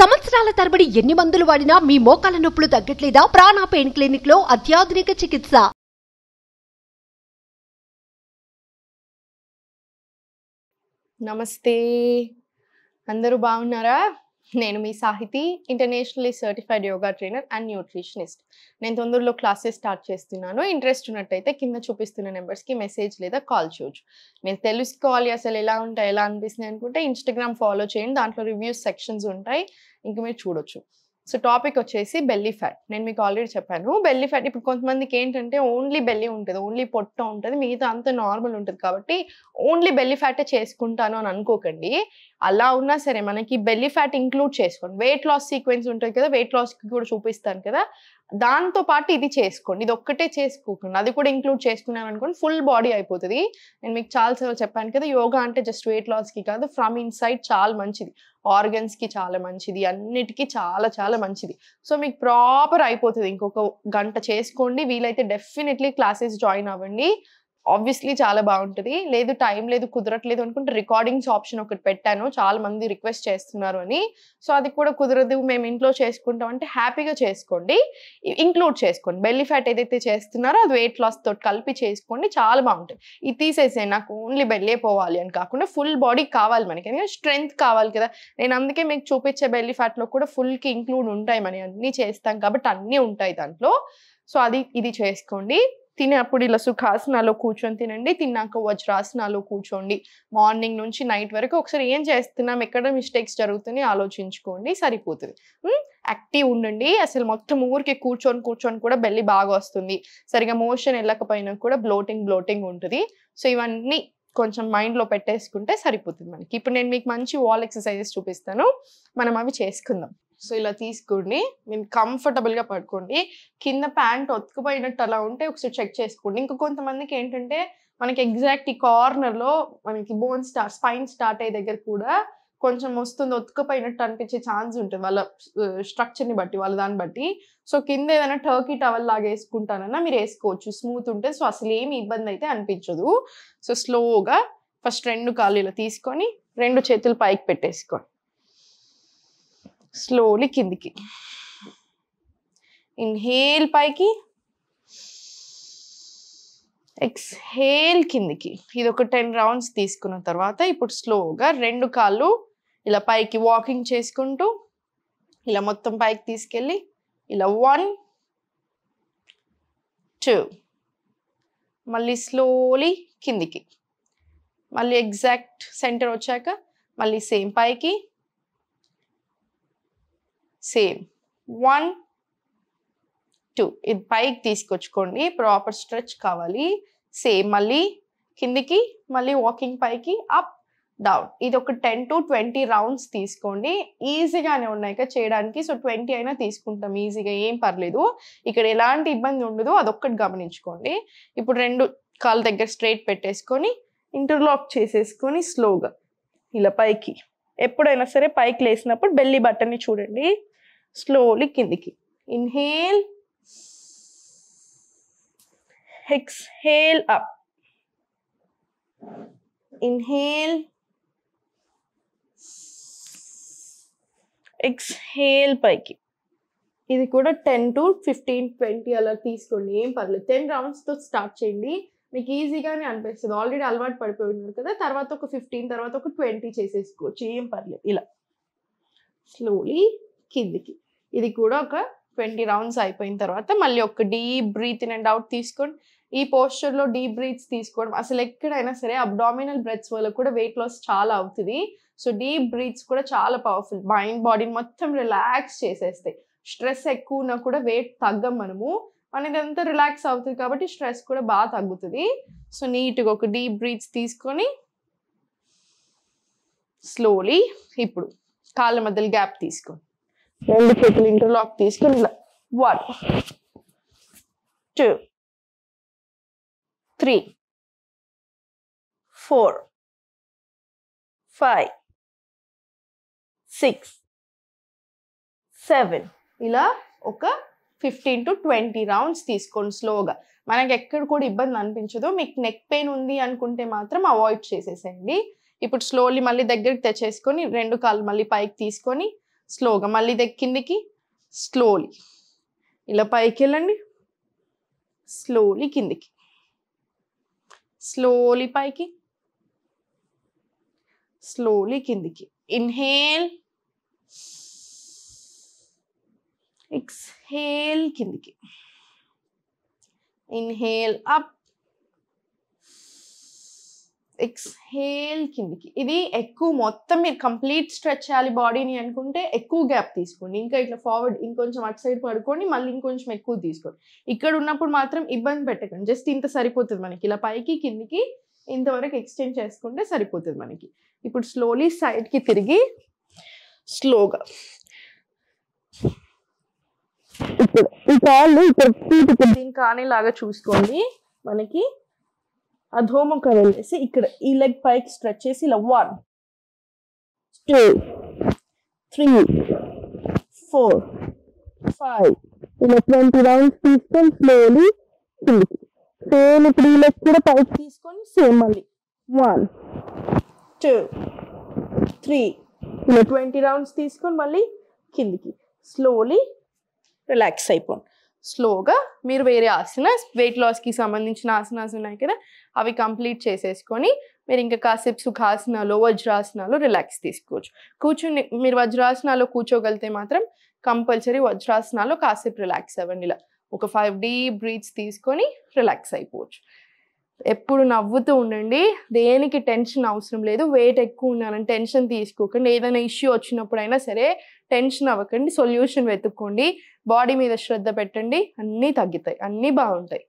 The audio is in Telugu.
సంవత్సరాల తరబడి ఎన్ని మందులు వాడినా మీ మోకాల నొప్పులు తగ్గట్లేదా ప్రాణ పెయిన్ క్లినిక్ లో అత్యాధునిక చికిత్స నమస్తే అందరూ బాగున్నారా నేను మీ Sahithi internationally certified yoga trainer and nutritionist నేను తొందరలో క్లాసెస్ స్టార్ట్ చేస్తున్నాను ఇంట్రెస్ట్ ఉన్నట్టయితే కింద చూపిస్తున్న నెంబర్స్కి మెసేజ్ లేదా కాల్ చేయొచ్చు మీరు తెలుసుకోవాలి అసలు ఎలా ఉంటాయి ఎలా అనిపిస్తుంది అనుకుంటే ఇన్స్టాగ్రామ్ ఫాలో చేయండి దాంట్లో రివ్యూస్ సెక్షన్స్ ఉంటాయి ఇంక మీరు చూడొచ్చు సో టాపిక్ వచ్చేసి బెల్లీ ఫ్యాట్ నేను మీకు ఆల్రెడీ చెప్పాను బెల్లీ ఫ్యాట్ ఇప్పుడు కొంతమందికి ఏంటంటే ఓన్లీ బెల్లీ ఉంటుంది ఓన్లీ పొట్ట ఉంటుంది మిగతా అంత నార్మల్ ఉంటుంది కాబట్టి ఓన్లీ బెల్లీ ఫ్యాటే చేసుకుంటాను అని అనుకోకండి అలా ఉన్నా సరే మనకి బెల్లీ ఫ్యాట్ ఇంక్లూడ్ చేసుకోండి వెయిట్ లాస్ సీక్వెన్స్ ఉంటుంది కదా వెయిట్ లాస్కి కూడా చూపిస్తాను కదా దాంతో పాటు ఇది చేసుకోండి ఇది ఒక్కటే చేసుకోకుండా అది కూడా ఇంక్లూడ్ చేసుకున్నాం అనుకోండి ఫుల్ బాడీ అయిపోతుంది నేను మీకు చాలా సార్లు చెప్పాను కదా యోగా అంటే జస్ట్ వెయిట్ లాస్కి కాదు ఫ్రమ్ ఇన్సైడ్ చాలా మంచిది ఆర్గన్స్కి చాలా మంచిది అన్నిటికీ చాలా చాలా మంచిది సో మీకు ప్రాపర్ అయిపోతుంది ఇంకొక గంట చేసుకోండి వీలైతే డెఫినెట్లీ క్లాసెస్ జాయిన్ అవ్వండి ఆబ్వియస్లీ చాలా బాగుంటుంది లేదు టైం లేదు కుదరట్లేదు అనుకుంటే రికార్డింగ్స్ ఆప్షన్ ఒకటి పెట్టాను చాలా మంది రిక్వెస్ట్ చేస్తున్నారు అని సో అది కూడా కుదరదు మేము ఇంట్లో చేసుకుంటాం అంటే హ్యాపీగా చేసుకోండి ఇంక్లూడ్ చేసుకోండి బెల్లీ ఫ్యాట్ ఏదైతే చేస్తున్నారో అది వెయిట్ లాస్ తోటి కలిపి చేసుకోండి చాలా బాగుంటుంది ఇది తీసేసే నాకు ఓన్లీ బెల్లే పోవాలి అని కాకుండా ఫుల్ బాడీ కావాలి మనకి ఎందుకంటే స్ట్రెంగ్త్ కావాలి కదా నేను అందుకే మీకు చూపించే బెల్లీ ఫ్యాట్లో కూడా ఫుల్కి ఇంక్లూడ్ ఉంటాయి మనం అన్నీ చేస్తాం కాబట్టి అన్నీ ఉంటాయి దాంట్లో సో అది ఇది చేసుకోండి తినే అప్పుడు ఇలా సుఖాసనాలో కూర్చొని తినండి తిన్నాక వజ్రాసనాలో కూర్చోండి మార్నింగ్ నుంచి నైట్ వరకు ఒకసారి ఏం చేస్తున్నాం ఎక్కడ మిస్టేక్స్ జరుగుతున్నాయి ఆలోచించుకోండి సరిపోతుంది యాక్టివ్ ఉండండి అసలు మొత్తం ఊరికి కూర్చొని కూర్చొని కూడా బెల్లి బాగా వస్తుంది సరిగా మోషన్ వెళ్ళకపోయినా కూడా బ్లోటింగ్ బ్లోటింగ్ ఉంటుంది సో ఇవన్నీ కొంచెం మైండ్లో పెట్టేసుకుంటే సరిపోతుంది మనకి ఇప్పుడు నేను మీకు మంచి వాల్ ఎక్సర్సైజెస్ చూపిస్తాను మనం అవి చేసుకుందాం సో ఇలా తీసుకోండి మీరు కంఫర్టబుల్గా పడుకోండి కింద ప్యాంట్ ఒత్తుకుపోయినట్టు అలా ఉంటే ఒకసారి చెక్ చేసుకోండి ఇంకా కొంతమందికి ఏంటంటే మనకి ఎగ్జాక్ట్ ఈ కార్నర్లో మనకి బోన్ స్టార్ స్పైన్ స్టార్ట్ అయ్యే దగ్గర కూడా కొంచెం వస్తుంది ఒత్తుకుపోయినట్టు అనిపించే ఛాన్స్ ఉంటుంది వాళ్ళ స్ట్రక్చర్ని బట్టి వాళ్ళ దాన్ని బట్టి సో కింద ఏదైనా టర్కీ టవల్ లాగా వేసుకుంటానన్నా మీరు వేసుకోవచ్చు స్మూత్ ఉంటే సో అసలు ఏమి ఇబ్బంది అయితే అనిపించదు సో స్లోగా ఫస్ట్ రెండు కాళ్ళు ఇలా తీసుకొని రెండు చేతులు పైకి పెట్టేసుకోండి స్లోలీ కిందికి ఇన్హేల్ పైకి ఎక్స్హేల్ కిందికి ఇది ఒక టెన్ రౌండ్స్ తీసుకున్న తర్వాత ఇప్పుడు స్లోగా రెండు కాళ్ళు ఇలా పైకి వాకింగ్ చేసుకుంటూ ఇలా మొత్తం పైకి తీసుకెళ్ళి ఇలా వన్ టూ మళ్ళీ స్లోలీ కిందికి మళ్ళీ ఎగ్జాక్ట్ సెంటర్ వచ్చాక మళ్ళీ సేమ్ పైకి సేమ్ వన్ టూ ఇది పైకి తీసుకొచ్చుకోండి ప్రాపర్ స్ట్రెచ్ కావాలి సేమ్ మళ్ళీ కిందికి మళ్ళీ వాకింగ్ పైకి అప్ డౌన్ ఇది ఒక టెన్ టు ట్వంటీ రౌండ్స్ తీసుకోండి ఈజీగానే ఉన్నాయి కదా చేయడానికి సో ట్వంటీ అయినా తీసుకుంటాం ఈజీగా ఏం పర్లేదు ఇక్కడ ఎలాంటి ఇబ్బంది ఉండదు అదొక్కటి గమనించుకోండి ఇప్పుడు రెండు కాళ్ళ దగ్గర స్ట్రైట్ పెట్టేసుకొని ఇంటర్లాక్ చేసేసుకొని స్లోగా ఇలా పైకి ఎప్పుడైనా సరే పైకి లేసినప్పుడు బెల్లి బట్టన్ని చూడండి స్లోలీ కిందికి inhale exhale up inhale exhale పైకి ఇది కూడా టెన్ టు ఫిఫ్టీన్ ట్వంటీ అలా తీసుకోండి ఏం పర్లేదు టెన్ రౌండ్స్తో స్టార్ట్ చేయండి మీకు ఈజీగానే అనిపిస్తుంది ఆల్రెడీ అలవాటు పడిపోయి ఉన్నారు కదా తర్వాత ఒక ఫిఫ్టీన్ తర్వాత ఒక ట్వంటీ చేసేసుకోవచ్చు ఏం పర్లేదు ఇలా స్లోలీ కిందికి ఇది కూడా ఒక ట్వంటీ రౌండ్స్ అయిపోయిన తర్వాత మళ్ళీ ఒక deep breath in and out తీసుకొని ఈ పోస్చర్లో డీప్ బ్రీత్స్ తీసుకోవడం అసలు ఎక్కడైనా సరే అబ్డామినల్ బ్రెత్స్ వల్ల కూడా వెయిట్ లాస్ చాలా అవుతుంది సో డీప్ బ్రీత్స్ కూడా చాలా పవర్ఫుల్ మైండ్ బాడీని మొత్తం రిలాక్స్ చేసేస్తాయి స్ట్రెస్ ఎక్కువ ఉన్నా కూడా వెయిట్ తగ్గం మనము మన అంతా రిలాక్స్ అవుతుంది కాబట్టి స్ట్రెస్ కూడా బాగా తగ్గుతుంది సో నీట్గా ఒక డీప్ బ్రీత్స్ తీసుకొని స్లోలీ ఇప్పుడు కాళ్ళ మధ్యలో గ్యాప్ తీసుకోండి రెండు చేతులు ఇంటర్లాక్ తీసుకుని ఇలా one two three four five six seven ఇలా ఒక ఫిఫ్టీన్ టు ట్వంటీ రౌండ్స్ తీసుకోండి స్లోగా మనకి ఎక్కడ కూడా ఇబ్బంది అనిపించదు మీకు నెక్ పెయిన్ ఉంది అనుకుంటే మాత్రం అవాయిడ్ చేసేసేయండి ఇప్పుడు స్లోలీ మళ్ళీ దగ్గరికి తెచ్చేసుకొని రెండు కాళ్ళు మళ్ళీ పైకి తీసుకొని స్లోగా మళ్ళీ దక్కిందికి స్లోలీ ఇలా పైకి వెళ్ళండి స్లోలీ కిందికి స్లోలీ పైకి స్లోలీ కిందికి ఇన్హేల్ ఎక్స్హేల్ కిందికి ఇన్హేల్ అప్ ఎక్స్హేల్ కిందికి ఇది ఎక్కువ మొత్తం మీరు కంప్లీట్ స్ట్రెచ్ చేయాలి బాడీని అనుకుంటే ఎక్కువ గ్యాప్ తీసుకోండి ఇంకా ఇట్లా ఫార్వర్డ్ ఇంకొంచెం అటు సైడ్ పడుకోండి మళ్ళీ ఇంకొంచెం ఎక్కువ తీసుకోండి ఇక్కడ ఉన్నప్పుడు మాత్రం ఇబ్బంది పెట్టకండి జస్ట్ ఇంత సరిపోతుంది మనకి ఇలా పైకి కిందికి ఇంతవరకు ఎక్స్టెండ్ చేసుకుంటే సరిపోతుంది మనకి ఇప్పుడు స్లోలీ సైడ్కి తిరిగి స్లోగా ఇప్పుడు ఈ కాళ్ళు ఇప్పుడు దీని కానేలాగా చూసుకోండి మనకి ఆ ధూమం ఇక్కడ ఈ లెగ్ పైకి స్ట్రెచ్ చేసి ఇలా one two three four five ఇలా ట్వంటీ రౌండ్స్ తీసుకొని స్లోలీ కిందికి సేమ్ ఇప్పుడు ఈ లెగ్ కూడా పైకి తీసుకొని సేమ్ మళ్ళీ వన్ టూ త్రీ ఇలా ట్వంటీ రౌండ్స్ తీసుకొని మళ్ళీ కిందికి స్లోలీ రిలాక్స్ అయిపోండి స్లోగా మీరు వేరే ఆసన వెయిట్ లాస్కి సంబంధించిన ఆసనాస్ ఉన్నాయి కదా అవి కంప్లీట్ చేసేసుకొని మీరు ఇంకా కాసేపు సుఖాసనాలు వజ్రాసనాలు రిలాక్స్ తీసుకోవచ్చు కూర్చుని మీరు వజ్రాసనాలు కూర్చోగలితే మాత్రం కంపల్సరీ వజ్రాసనాలు కాసేపు రిలాక్స్ అవ్వండి ఇలా ఒక ఫైవ్ డీ బ్రీత్స్ తీసుకొని రిలాక్స్ అయిపోవచ్చు ఎప్పుడు నవ్వుతూ ఉండండి దేనికి టెన్షన్ అవసరం లేదు వెయిట్ ఎక్కువ ఉన్నారని టెన్షన్ తీసుకోకండి ఏదైనా ఇష్యూ వచ్చినప్పుడైనా సరే టెన్షన్ అవ్వకండి సొల్యూషన్ వెతుక్కోండి బాడీ మీద శ్రద్ధ పెట్టండి అన్నీ తగ్గుతాయి అన్నీ బాగుంటాయి